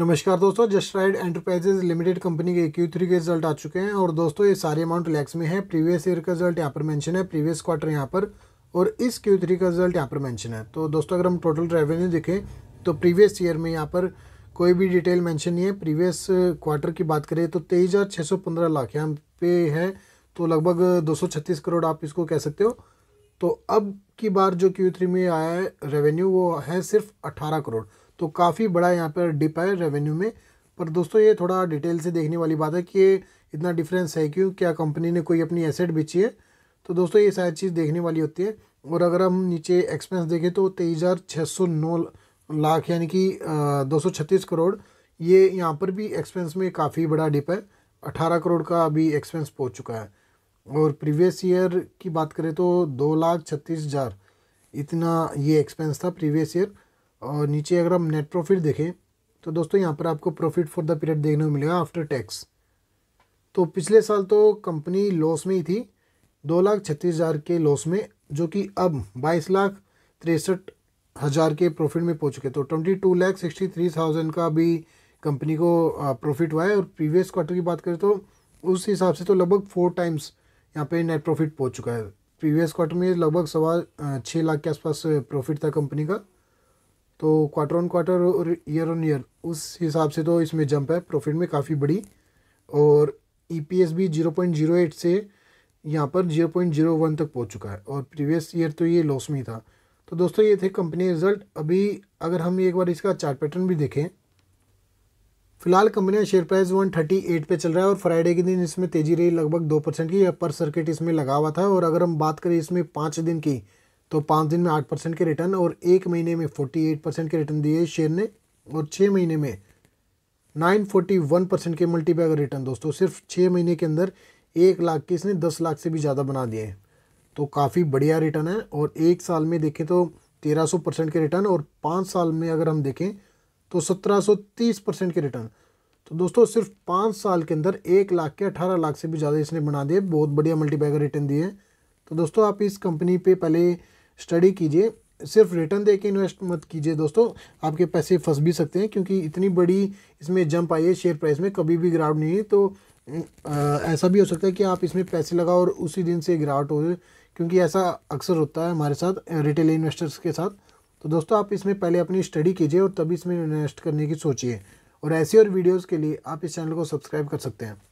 नमस्कार दोस्तों Just Ride Enterprises Limited company के क्यू थ्री के रिजल्ट आ चुके हैं और दोस्तों ये सारे अमाउंट लैक्स में है प्रीवियस ईयर का रिजल्ट यहाँ पर मेंशन है प्रीवियस क्वार्टर यहाँ पर और इस क्यू थ्री का रिजल्ट यहाँ पर मेंशन है तो दोस्तों अगर हम टोटल रेवेन्यू देखें तो प्रीवियस ईयर में यहाँ पर कोई भी डिटेल मैंशन नहीं है प्रीवियस क्वार्टर की बात करें तो तेईस हज़ार छः सौ पंद्रह लाख यहाँ पे है तो लगभग दो सौ छत्तीस करोड़ आप इसको कह सकते हो तो अब की बार जो क्यू थ्री में आया है रेवेन्यू वो है सिर्फ अट्ठारह करोड़ तो काफ़ी बड़ा यहाँ पर डिप है रेवेन्यू में पर दोस्तों ये थोड़ा डिटेल से देखने वाली बात है कि ये इतना डिफरेंस है क्यों क्या कंपनी ने कोई अपनी एसेट बेची है तो दोस्तों ये सारी चीज़ देखने वाली होती है और अगर हम नीचे एक्सपेंस देखें तो तेईस हज़ार छः सौ नौ लाख यानी कि दो सौ छत्तीस करोड़ ये यहाँ पर भी एक्सपेंस में काफ़ी बड़ा डिप है अठारह करोड़ का अभी एक्सपेंस पहुँच चुका है और प्रीवियस ईयर की बात करें तो दो लाख छत्तीस हज़ार इतना ये एक्सपेंस था प्रीवियस ईयर और नीचे अगर हम नेट प्रॉफिट देखें तो दोस्तों यहाँ पर आपको प्रॉफिट फॉर द पीरियड देखने को मिलेगा आफ्टर टैक्स तो पिछले साल तो कंपनी लॉस में ही थी दो लाख छत्तीस हज़ार के लॉस में जो कि अब बाईस लाख तिरसठ हज़ार के प्रॉफिट में पहुँच चुके तो twenty two lakh sixty three thousand का भी कंपनी को प्रॉफिट हुआ है और प्रीवियस क्वार्टर की बात करें तो उस हिसाब से तो लगभग फोर टाइम्स यहाँ पे नेट प्रॉफिट पहुँच चुका है प्रीवियस क्वार्टर में लगभग सवा छः लाख के आसपास प्रॉफिट था कंपनी का तो क्वार्टर ऑन क्वार्टर और ईयर ऑन ईयर उस हिसाब से तो इसमें जंप है प्रॉफिट में काफ़ी बड़ी और ई e भी जीरो पॉइंट जीरो एट से यहाँ पर जीरो पॉइंट जीरो वन तक पहुँच चुका है और प्रीवियस ईयर तो ये लॉस में ही था तो दोस्तों ये थे कंपनी रिजल्ट अभी अगर हम एक बार इसका चार्ट पैटर्न भी देखें फिलहाल कंपनी का शेयर प्राइस 138 पे चल रहा है और फ्राइडे के दिन इसमें तेजी रही लगभग दो परसेंट की पर सर्किट इसमें लगा हुआ था और अगर हम बात करें इसमें पाँच दिन की तो पाँच दिन में आठ परसेंट के रिटर्न और एक महीने में फोर्टी एट परसेंट के रिटर्न दिए शेयर ने और छः महीने में नाइन फोर्टी वन परसेंट के मल्टीपैगर रिटर्न दोस्तों सिर्फ छः महीने के अंदर एक लाख के इसने दस लाख से भी ज़्यादा बना दिए हैं तो काफ़ी बढ़िया रिटर्न है और एक साल में देखें तो तेरह सौ परसेंट के रिटर्न और पाँच साल में अगर हम देखें तो 1730 परसेंट के रिटर्न तो दोस्तों सिर्फ पाँच साल के अंदर एक लाख के अठारह लाख से भी ज़्यादा इसने बना दिए बहुत बढ़िया मल्टीपैगर रिटर्न दिए तो दोस्तों आप इस कंपनी पे पहले स्टडी कीजिए सिर्फ रिटर्न दे के इन्वेस्ट मत कीजिए दोस्तों आपके पैसे फंस भी सकते हैं क्योंकि इतनी बड़ी इसमें जंप आई है शेयर प्राइस में कभी भी गिरावट नहीं है तो आ, ऐसा भी हो सकता है कि आप इसमें पैसे लगाओ और उसी दिन से गिरावट हो क्योंकि ऐसा अक्सर होता है हमारे साथ रिटेल इन्वेस्टर्स के साथ तो दोस्तों आप इसमें पहले अपनी स्टडी कीजिए और तभी इसमें इन्वेस्ट करने की सोचिए और ऐसी और वीडियोज़ के लिए आप इस चैनल को सब्सक्राइब कर सकते हैं